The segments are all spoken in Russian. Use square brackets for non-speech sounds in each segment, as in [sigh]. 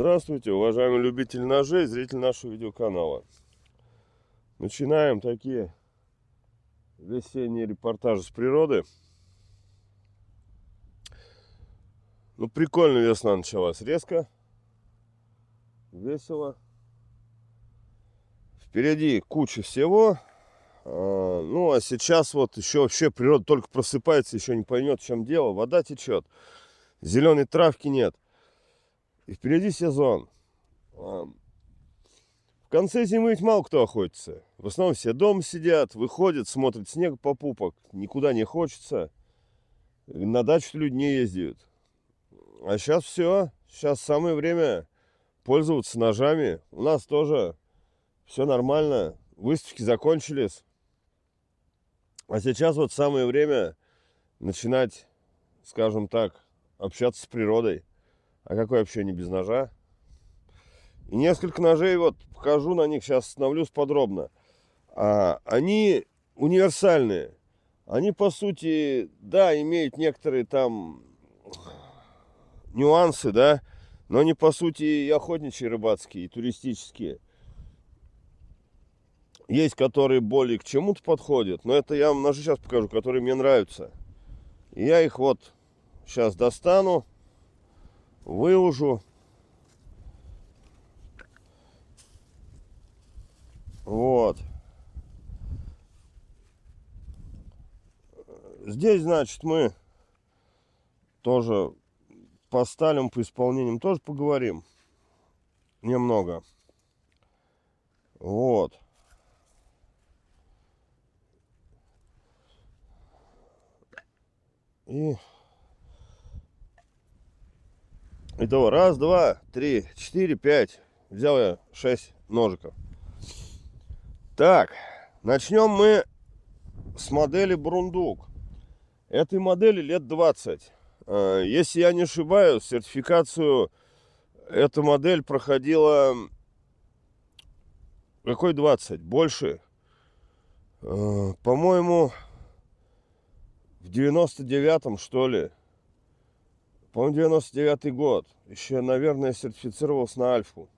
Здравствуйте, уважаемые любители ножей, зритель нашего видеоканала. Начинаем такие весенние репортажи с природы. Ну, прикольно весна началась. Резко, весело. Впереди куча всего. А, ну, а сейчас вот еще вообще природа только просыпается, еще не поймет, в чем дело. Вода течет, зеленой травки нет – и впереди сезон. В конце зимы ведь мало кто охотится. В основном все дома сидят, выходят, смотрят снег по пупок. Никуда не хочется. На дачу люди не ездят. А сейчас все. Сейчас самое время пользоваться ножами. У нас тоже все нормально. Выставки закончились. А сейчас вот самое время начинать, скажем так, общаться с природой. А какой вообще не без ножа? И несколько ножей, вот покажу на них, сейчас остановлюсь подробно. А, они универсальные. Они, по сути, да, имеют некоторые там нюансы, да, но они, по сути, и охотничьи, и рыбацкие, и туристические. Есть, которые более к чему-то подходят, но это я вам ножи сейчас покажу, которые мне нравятся. И я их вот сейчас достану выложу. Вот. Здесь, значит, мы тоже по сталям, по исполнениям тоже поговорим. Немного. Вот. И... Итого, раз, два, три, четыре, пять. Взял я шесть ножиков. Так, начнем мы с модели Брундук. Этой модели лет 20. Э, если я не ошибаюсь, сертификацию эта модель проходила... Какой 20? Больше? Э, по-моему, в 99-м, что ли. По-моему, 99 год. Еще, наверное, сертифицировался на Альфу.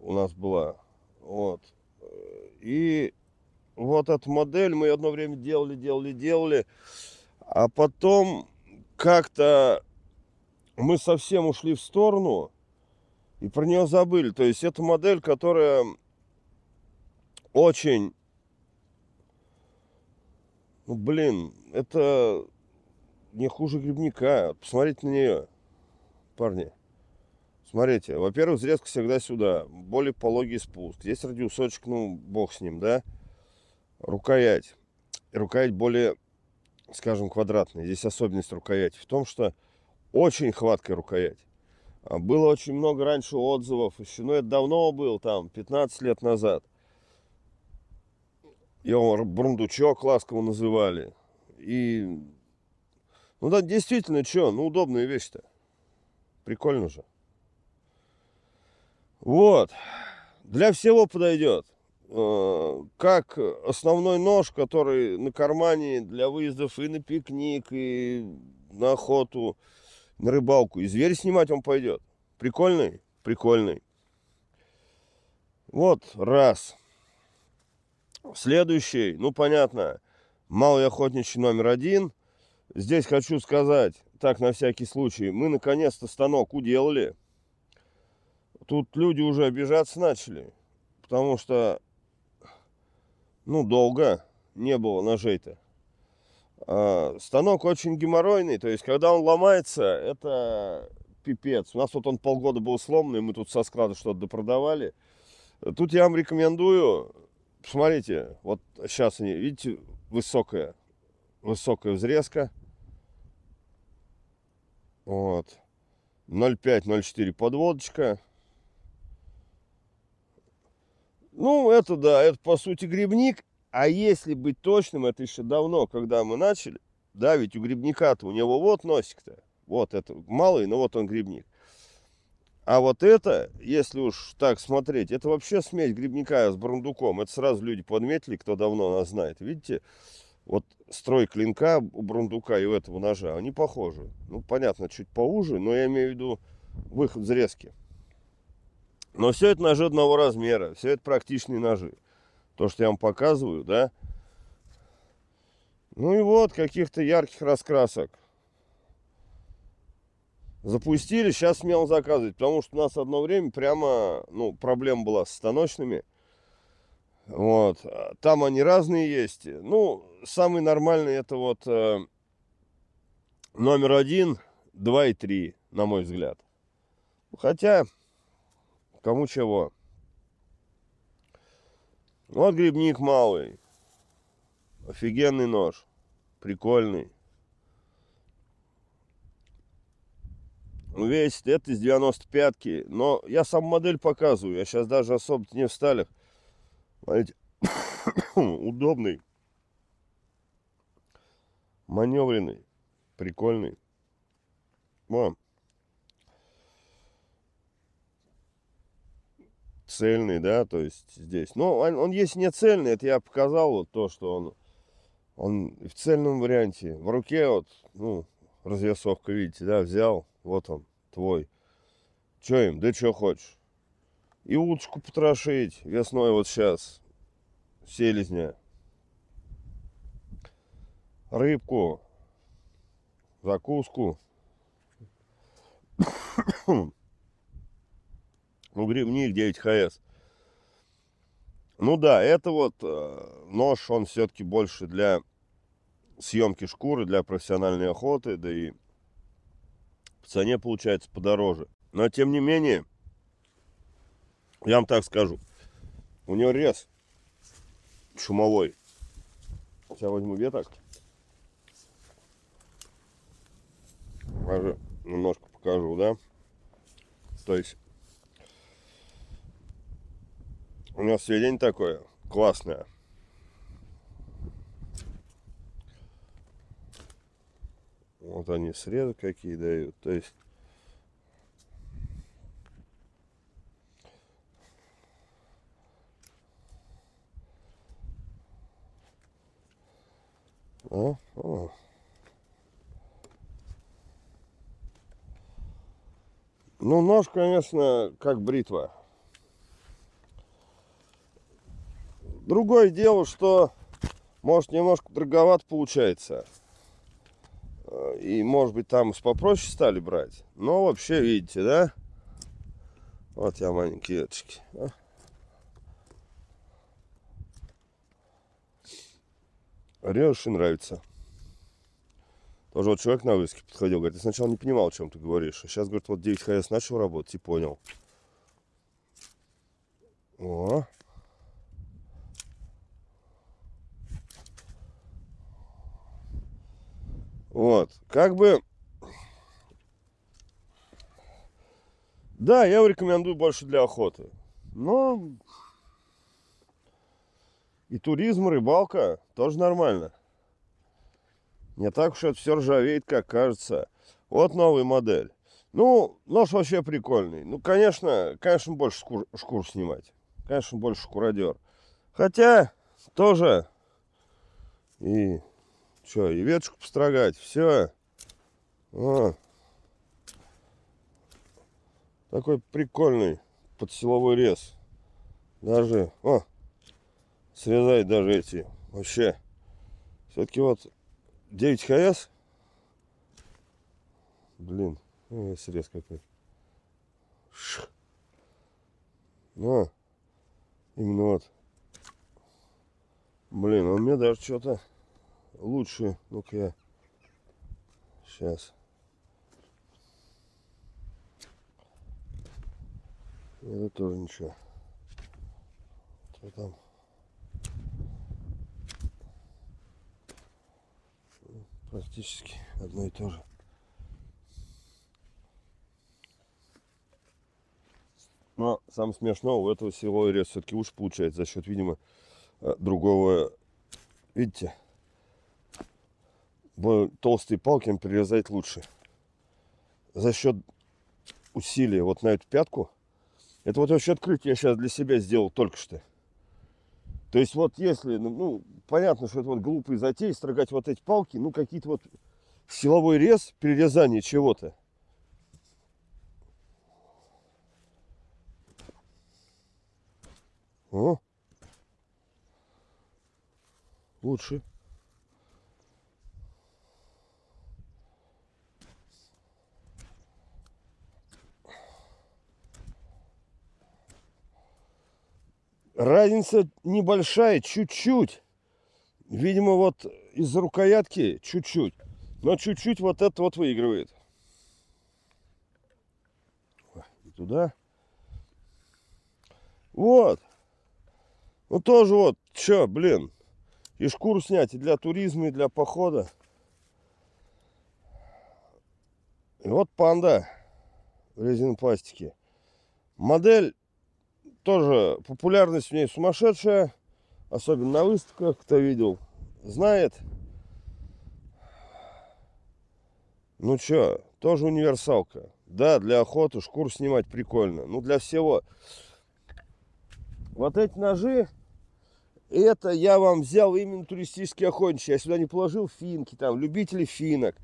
У нас была. Вот. И вот эту модель мы одно время делали, делали, делали. А потом как-то мы совсем ушли в сторону и про нее забыли. То есть это модель, которая очень... Ну, блин, это не хуже грибника. Посмотрите на нее, парни. Смотрите, во-первых, взрезка всегда сюда. Более пологий спуск. Здесь радиусочек, ну, бог с ним, да? Рукоять. рукоять более, скажем, квадратная. Здесь особенность рукояти в том, что очень хваткая рукоять. А, было очень много раньше отзывов еще, ну, это давно был, там, 15 лет назад. Его бурундучок ласково называли. И ну да, действительно, что, ну удобные вещи то Прикольно же. Вот. Для всего подойдет. Э, как основной нож, который на кармане для выездов и на пикник, и на охоту, на рыбалку. И зверь снимать он пойдет. Прикольный? Прикольный. Вот, раз. Следующий, ну понятно, малый охотничий номер один – Здесь хочу сказать, так на всякий случай, мы наконец-то станок уделали. Тут люди уже обижаться начали, потому что, ну, долго не было ножей-то. А, станок очень геморройный, то есть, когда он ломается, это пипец. У нас тут он полгода был сломанный, мы тут со склада что-то допродавали. Тут я вам рекомендую, смотрите, вот сейчас они, видите, высокая, высокая взрезка – вот. 0,5-0,4 подводочка. Ну, это да, это по сути грибник. А если быть точным, это еще давно, когда мы начали. Да, ведь у грибника-то у него вот носик-то. Вот это малый, но вот он грибник. А вот это, если уж так смотреть, это вообще смесь грибника с брундуком. Это сразу люди подметили, кто давно нас знает. Видите? Вот строй клинка у брундука и у этого ножа, они похожи. Ну, понятно, чуть поуже, но я имею в виду выход зрезки. Но все это ножи одного размера, все это практичные ножи. То, что я вам показываю, да. Ну и вот, каких-то ярких раскрасок. Запустили, сейчас смело заказывать, потому что у нас одно время прямо, ну, проблема была с станочными. Вот. Там они разные есть. Ну, самый нормальный это вот э, номер один, два и три, на мой взгляд. Хотя, кому чего. Вот грибник малый. Офигенный нож. Прикольный. Весит это из 95-ки. Но я сам модель показываю. Я сейчас даже особо не в сталях. Смотрите, [coughs] удобный, маневренный, прикольный. Во. Цельный, да, то есть здесь. Но ну, он, он есть не цельный, это я показал вот то, что он, он в цельном варианте. В руке вот, ну, развесовка, видите, да, взял, вот он, твой. Че им, да что хочешь. И уточку потрошить весной вот сейчас. Селезня. Рыбку. Закуску. [coughs] ну, грибник 9 ХС. Ну да, это вот э, нож, он все-таки больше для съемки шкуры, для профессиональной охоты, да и в цене получается подороже. Но тем не менее, я вам так скажу. У него рез шумовой. Сейчас возьму веток. Даже немножко покажу, да? То есть у него сведение такое классное. Вот они срезы какие дают. То есть О, о. Ну, нож, конечно, как бритва. Другое дело, что может немножко дороговато получается. Э, и может быть там с попроще стали брать. Но вообще, видите, да? Вот я маленькие веточки. режешь и нравится. Тоже вот человек на вывеске подходил, говорит, я сначала не понимал, о чем ты говоришь. А сейчас, говорит, вот 9 ХС начал работать и понял. О. Вот, как бы... Да, я его рекомендую больше для охоты. Но и туризм, рыбалка тоже нормально. Не так уж это все ржавеет, как кажется. Вот новая модель. Ну, нож вообще прикольный. Ну, конечно, конечно, больше шкур, шкур снимать. Конечно, больше шкуродер. Хотя, тоже и что, и веточку построгать, все. О. Такой прикольный подсиловой рез. Даже, о, срезает даже эти. Вообще. Все-таки вот 9 ХС. Блин, ну, срез какой. Но ну, именно вот. Блин, он мне даже что-то лучше. Ну-ка я сейчас. Это тоже ничего. Что там? практически одно и то же. Но самое смешное, у этого силовой рез все-таки уж получается за счет, видимо, э, другого, видите, более толстые палки он лучше. За счет усилия вот на эту пятку. Это вот вообще открытие я сейчас для себя сделал только что. То есть вот если, ну, ну, понятно, что это вот глупые затеи, строгать вот эти палки, ну, какие-то вот силовой рез, перерезание чего-то. О, лучше. Разница небольшая, чуть-чуть. Видимо, вот из рукоятки чуть-чуть. Но чуть-чуть вот это вот выигрывает. И туда. Вот. Ну тоже вот, чё, блин. И шкуру снять и для туризма, и для похода. И вот панда в резинопластике. Модель тоже популярность у нее сумасшедшая. Особенно на выставках, кто видел, знает. Ну чё, тоже универсалка. Да, для охоты шкур снимать прикольно. Ну, для всего. Вот эти ножи, это я вам взял именно туристические охотничьи. Я сюда не положил финки, там, любители финок,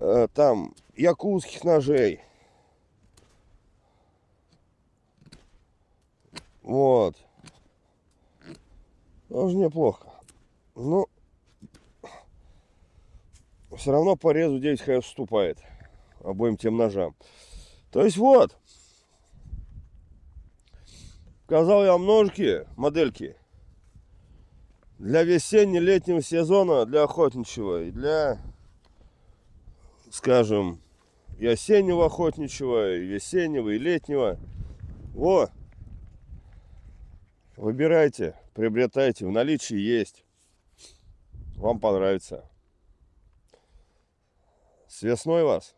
э, там, якутских ножей. Вот. Тоже неплохо. Ну, все равно по резу 9 хай вступает обоим тем ножам. То есть вот. Показал я вам ножки, модельки. Для весенне-летнего сезона, для охотничьего и для, скажем, и осеннего охотничьего, и весеннего, и летнего. Вот. Выбирайте, приобретайте. В наличии есть. Вам понравится. С весной вас!